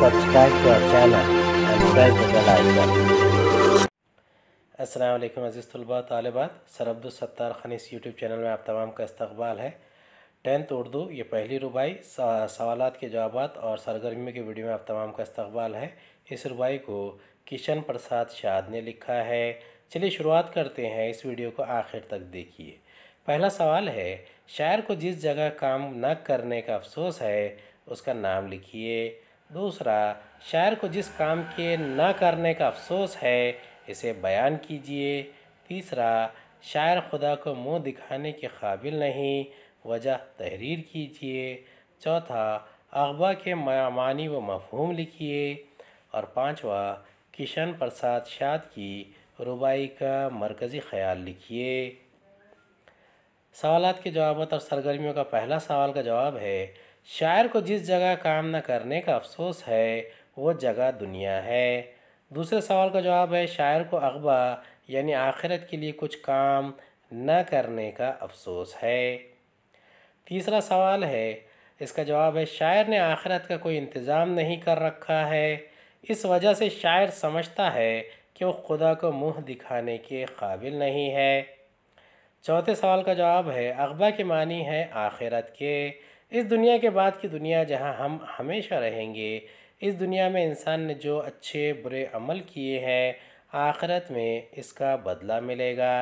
subscribe to our channel and press the bell icon. Aslam अज़ीज़ तलबा तालबात sir Abdul Sattar Khan इस YouTube channel में आप तमाम का इस्तबाल है टेंथ उर्दू ये पहली रुबाई सवाल के जवाब और सरगर्मियों के वीडियो में आप तमाम का इस्तबाल है इस रुबाई को किशन प्रसाद शाद ने लिखा है चलिए शुरुआत करते हैं इस वीडियो को आखिर तक देखिए पहला सवाल है शायर को जिस जगह काम न करने का अफसोस है उसका नाम लिखिए दूसरा शायर को जिस काम के ना करने का अफसोस है इसे बयान कीजिए तीसरा शायर खुदा को मुंह दिखाने के काबिल नहीं वजह तहरीर कीजिए चौथा अखबा के मानी व मफहूम लिखिए और पांचवा किशन प्रसाद शाद की रुबाई का मरकज़ी ख्याल लिखिए सवालत के जवाब और सरगर्मियों का पहला सवाल का जवाब है शायर को जिस जगह काम न करने का अफसोस है वो जगह दुनिया है दूसरे सवाल का जवाब है शायर को अगबा यानी आखिरत के लिए कुछ काम न करने का अफसोस है तीसरा सवाल है इसका जवाब है शायर ने आखिरत का कोई इंतज़ाम नहीं कर रखा है इस वजह से शायर समझता है कि वो खुदा को मुँह दिखाने के काबिल नहीं है चौथे सवाल का जवाब है अगबा के मानी है आखिरत के इस दुनिया के बाद की दुनिया जहाँ हम हमेशा रहेंगे इस दुनिया में इंसान ने जो अच्छे बुरे अमल किए हैं आखरत में इसका बदला मिलेगा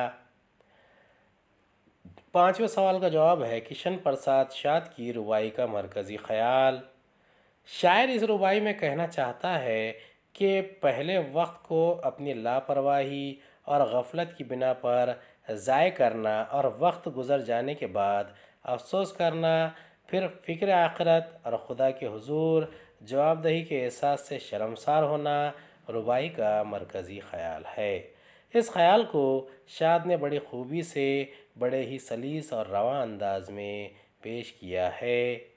पाँचवें सवाल का जवाब है किशन प्रसाद शाद की रुबाई का मरकज़ी ख्याल शायर इस रुबाई में कहना चाहता है कि पहले वक्त को अपनी लापरवाही और गफलत की बिना पर ज़ाय करना और वक्त गुज़र जाने के बाद अफसोस करना फिर फ़िक्र आखरत और खुदा के हजूर जवाबदही के एहसास से शर्मसार होना रुबाई का मरकज़ी ख्याल है इस ख्याल को शाद ने बड़ी खूबी से बड़े ही सलीस और रवा अंदाज में पेश किया है